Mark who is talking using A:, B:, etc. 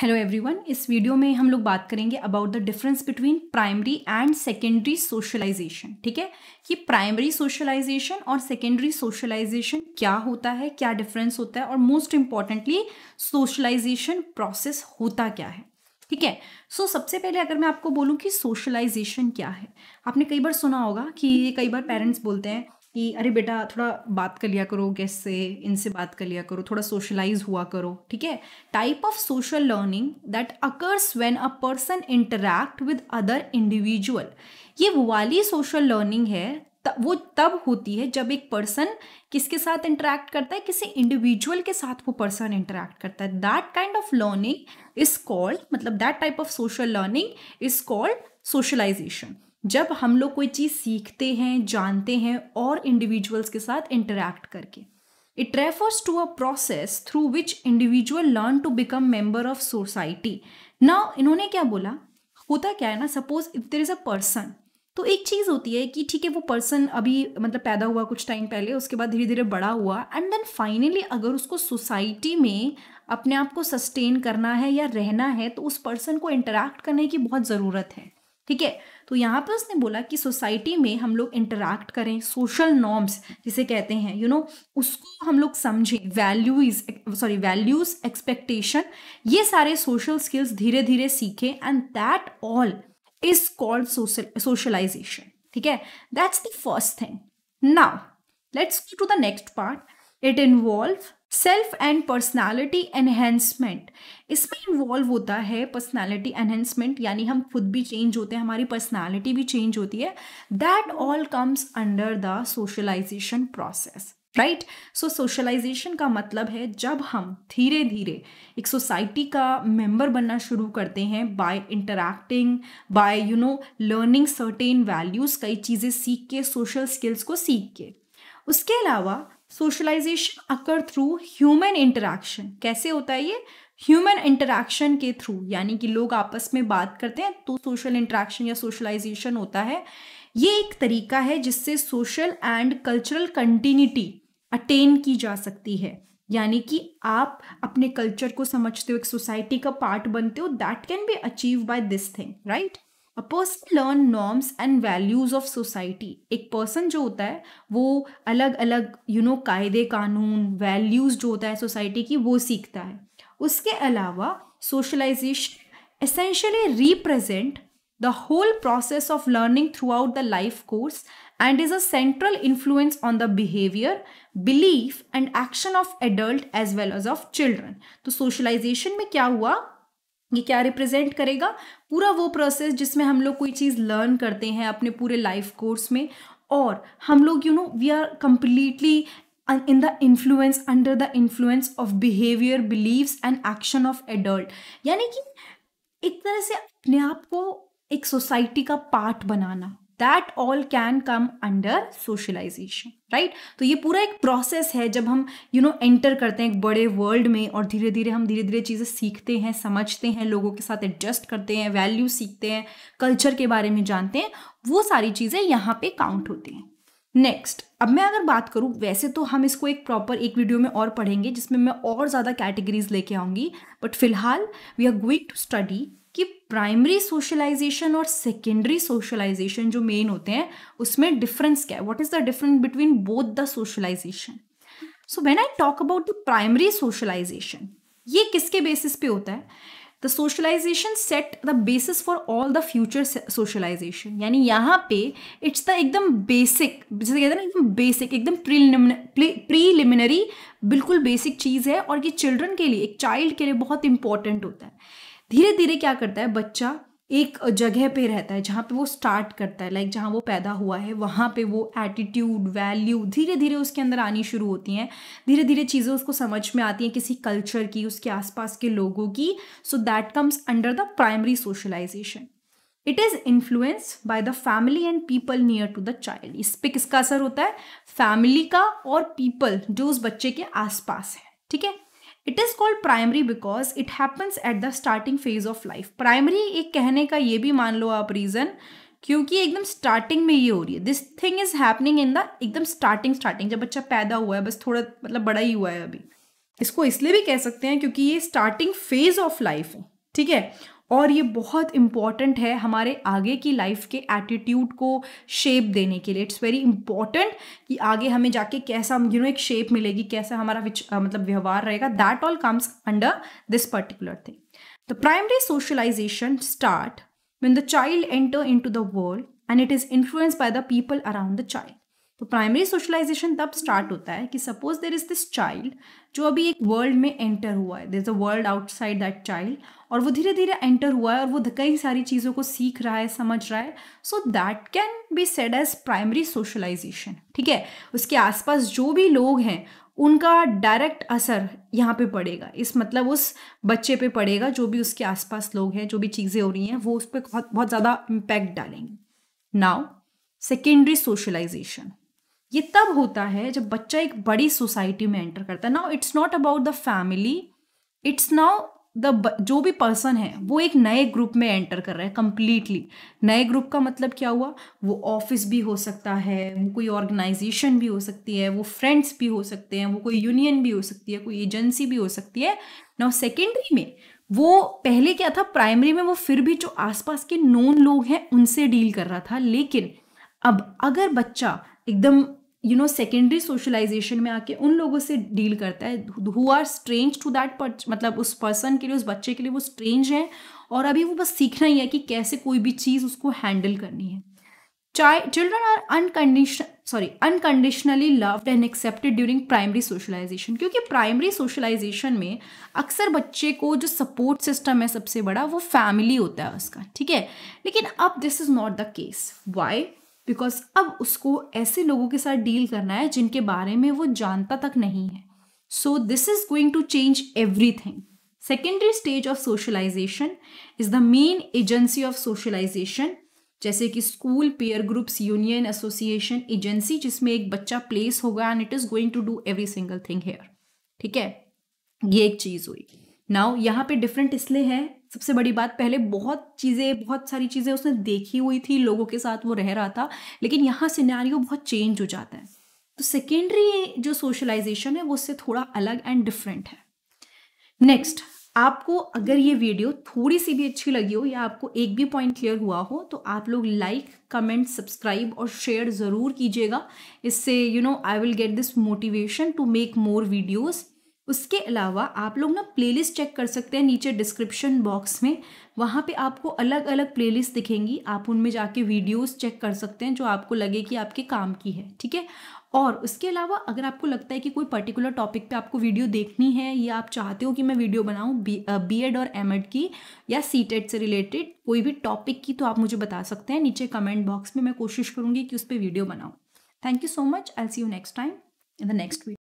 A: hello everyone इस video में हम लोग बात करेंगे about the difference between primary and secondary socialization ठीक है कि प्राइमरी सोशलाइजेशन और सेकेंडरी सोशलाइजेशन क्या होता है क्या डिफरेंस होता है और मोस्ट इम्पॉर्टेंटली सोशलाइजेशन प्रोसेस होता क्या है ठीक है सो सबसे पहले अगर मैं आपको बोलूँ कि सोशलाइजेशन क्या है आपने कई बार सुना होगा कि कई बार पेरेंट्स बोलते हैं कि अरे बेटा थोड़ा बात कर लिया करो गेस्ट से इनसे बात कर लिया करो थोड़ा सोशलाइज हुआ करो ठीक है type of social learning that occurs when a person interact with other individual ये वो वाली सोशल लर्निंग है त, वो तब होती है जब एक पर्सन किसके साथ इंटरेक्ट करता है किसी इंडिविजुअल के साथ वो पर्सन इंटरेक्ट करता है that kind of learning is called मतलब that type of social learning is called socialization जब हम लोग कोई चीज़ सीखते हैं जानते हैं और इंडिविजुअल्स के साथ इंटरेक्ट करके it refers to a process through which individual learn to become member of society ना इन्होंने क्या बोला होता क्या है ना suppose if there is a person तो एक चीज़ होती है कि ठीक है वो पर्सन अभी मतलब पैदा हुआ कुछ टाइम पहले उसके बाद धीरे धीरे बड़ा हुआ एंड देन फाइनली अगर उसको सोसाइटी में अपने आप को सस्टेन करना है या रहना है तो उस पर्सन को इंटरेक्ट करने की बहुत ज़रूरत है ठीक है तो यहाँ पर उसने बोला कि सोसाइटी में हम लोग इंटरेक्ट करें सोशल नॉर्म्स जिसे कहते हैं यू you नो know, उसको हम लोग समझें वैल्यूज सॉरी वैल्यूज एक्सपेक्टेशन ये सारे सोशल स्किल्स धीरे धीरे सीखें and that all is called social socialization ठीक है that's the first thing now let's go to the next part it involve self and personality enhancement इसमें इन्वॉल्व होता है पर्सनालिटी एनहेंसमेंट यानी हम खुद भी चेंज होते हैं हमारी पर्सनालिटी भी चेंज होती है that all comes under the socialization process right so socialization का मतलब है जब हम धीरे धीरे एक सोसाइटी का मेंबर बनना शुरू करते हैं by interacting by you know learning certain values कई चीज़ें सीख के सोशल स्किल्स को सीख के उसके अलावा socialization occur through human interaction कैसे होता है ये ह्यूमन इंटरेक्शन के थ्रू यानी कि लोग आपस में बात करते हैं तो सोशल इंटरेक्शन या सोशलाइजेशन होता है ये एक तरीका है जिससे social and cultural continuity attain की जा सकती है यानी कि आप अपने कल्चर को समझते हो एक सोसाइटी का पार्ट बनते हो that can be achieve by this thing right a person learn norms and values of society एक पर्सन जो होता है वो अलग अलग यू नो कायदे कानून वैल्यूज जो होता है सोसाइटी की वो सीखता है उसके अलावा socialization essentially represent the whole process of learning throughout the life course and is a central influence on the behaviour belief and action of adult as well as of children तो socialization में क्या हुआ ये क्या represent करेगा पूरा वो process जिसमें हम लोग कोई चीज़ लर्न करते हैं अपने पूरे लाइफ कोर्स में और हम लोग you know we are completely in the influence under the influence of behaviour beliefs and action of adult यानी कि एक तरह से अपने आप को एक सोसाइटी का पार्ट बनाना that all can come under socialization right तो ये पूरा एक प्रोसेस है जब हम यू नो एंटर करते हैं एक बड़े वर्ल्ड में और धीरे धीरे हम धीरे धीरे चीज़ें सीखते हैं समझते हैं लोगों के साथ एडजस्ट करते हैं वैल्यू सीखते हैं कल्चर के बारे में जानते हैं वो सारी चीज़ें यहाँ पे काउंट होती हैं नेक्स्ट अब मैं अगर बात करूँ वैसे तो हम इसको एक प्रॉपर एक वीडियो में और पढ़ेंगे जिसमें मैं और ज़्यादा कैटेगरीज लेके आऊँगी बट फिलहाल we are going to study primary socialization और सेकेंडरी सोशलाइजेशन जो मेन होते हैं उसमें डिफरेंस क्या है what is the difference between both the socialization so when I talk about the primary socialization ये किसके बेसिस पे होता है the socialization set the basis for all the future socialization यानी यहाँ पे इट्स द एकदम बेसिक जैसे कहते हैं ना एकदम बेसिक एकदम प्रीलिमिनरी बिल्कुल बेसिक चीज़ है और ये चिल्ड्रन के लिए एक चाइल्ड के लिए बहुत इंपॉर्टेंट होता है धीरे धीरे क्या करता है बच्चा एक जगह पे रहता है जहाँ पे वो स्टार्ट करता है लाइक जहाँ वो पैदा हुआ है वहाँ पे वो एटीट्यूड वैल्यू धीरे धीरे उसके अंदर आनी शुरू होती हैं धीरे धीरे चीज़ें उसको समझ में आती हैं किसी कल्चर की उसके आसपास के लोगों की so that comes under the primary socialization it is influence by the family and people near to the child इस पर किसका असर होता है फैमिली का और पीपल जो उस बच्चे के आसपास है ठीक है it is called primary because it happens at the starting phase of life primary एक कहने का ये भी मान लो आप रीजन क्योंकि एकदम स्टार्टिंग में ये हो रही है this thing is happening in the एकदम स्टार्टिंग स्टार्टिंग जब बच्चा पैदा हुआ है बस थोड़ा मतलब बड़ा ही हुआ है अभी इसको इसलिए भी कह सकते हैं क्योंकि ये स्टार्टिंग फेज ऑफ लाइफ है ठीक है और ये बहुत इम्पॉर्टेंट है हमारे आगे की लाइफ के एटीट्यूड को शेप देने के लिए इट्स वेरी इंपॉर्टेंट कि आगे हमें जाके कैसा यू नो एक शेप मिलेगी कैसा हमारा विच मतलब व्यवहार रहेगा that all comes under this particular thing the primary socialization start the child enter into the world and it is influence by the people around the child तो primary socialization तब start होता है कि suppose there is this child जो अभी एक world में enter हुआ है there is a world outside that child और वो धीरे धीरे एंटर हुआ है और वो कई सारी चीज़ों को सीख रहा है समझ रहा है so that can be said as primary socialization ठीक है उसके आसपास जो भी लोग हैं उनका डायरेक्ट असर यहाँ पे पड़ेगा इस मतलब उस बच्चे पे पड़ेगा जो भी उसके आसपास लोग हैं जो भी चीज़ें हो रही हैं वो उस पर बहुत बहुत ज़्यादा इम्पैक्ट डालेंगे नाउ सेकेंडरी सोशलाइजेशन ये तब होता है जब बच्चा एक बड़ी सोसाइटी में एंटर करता है now it's not about the family it's now the जो भी पर्सन है वो एक नए ग्रुप में एंटर कर रहा है कम्प्लीटली नए ग्रुप का मतलब क्या हुआ वो ऑफिस भी हो सकता है वो कोई ऑर्गेनाइजेशन भी हो सकती है वो फ्रेंड्स भी हो सकते हैं वो कोई यूनियन भी हो सकती है कोई एजेंसी भी हो सकती है नाउ सेकेंडरी में वो पहले क्या था प्राइमरी में वो फिर भी जो आसपास के नॉन लोग हैं उनसे डील कर रहा था लेकिन अब अगर बच्चा एकदम यू नो सेकेंडरी सोशलाइजेशन में आके उन लोगों से डील करता है who are strange to that मतलब उस पर्सन के लिए उस बच्चे के लिए वो स्ट्रेंज है और अभी वो बस सीखना ही है कि कैसे कोई भी चीज़ उसको हैंडल करनी है children are uncondition sorry unconditionally loved and accepted during primary socialization क्योंकि प्राइमरी सोशलाइजेशन में अक्सर बच्चे को जो सपोर्ट सिस्टम है सबसे बड़ा वो फैमिली होता है उसका ठीक है लेकिन अब this is not the case why because अब उसको ऐसे लोगों के साथ डील करना है जिनके बारे में वो जानता तक नहीं है so this is going to change everything secondary stage of socialization is the main agency of socialization जैसे कि school peer groups union association agency जिसमें एक बच्चा प्लेस होगा and it is going to do every single thing here ठीक है ये एक चीज हुई नाउ यहाँ पे डिफरेंट इसलिए है सबसे बड़ी बात पहले बहुत चीज़ें बहुत सारी चीज़ें उसने देखी हुई थी लोगों के साथ वो रह रहा था लेकिन यहाँ सिनेरियो बहुत चेंज हो जाता है तो सेकेंडरी जो सोशलाइजेशन है वो उससे थोड़ा अलग एंड डिफरेंट है नेक्स्ट आपको अगर ये वीडियो थोड़ी सी भी अच्छी लगी हो या आपको एक भी पॉइंट क्लियर हुआ हो तो आप लोग लाइक कमेंट सब्सक्राइब और शेयर ज़रूर कीजिएगा इससे you know I will get this motivation to make more videos उसके अलावा आप लोग ना प्लेलिस्ट चेक कर सकते हैं नीचे डिस्क्रिप्शन बॉक्स में वहाँ पे आपको अलग अलग प्लेलिस्ट दिखेंगी आप उनमें जाके वीडियोस चेक कर सकते हैं जो आपको लगे कि आपके काम की है ठीक है और उसके अलावा अगर आपको लगता है कि कोई पर्टिकुलर टॉपिक पे आपको वीडियो देखनी है या आप चाहते हो कि मैं वीडियो बनाऊँ बी एड और एम एड की या सी टेट e से रिलेटेड कोई भी टॉपिक की तो आप मुझे बता सकते हैं नीचे कमेंट बॉक्स में मैं कोशिश करूँगी कि उस पर वीडियो बनाऊँ thank you so much I see you next time in the next video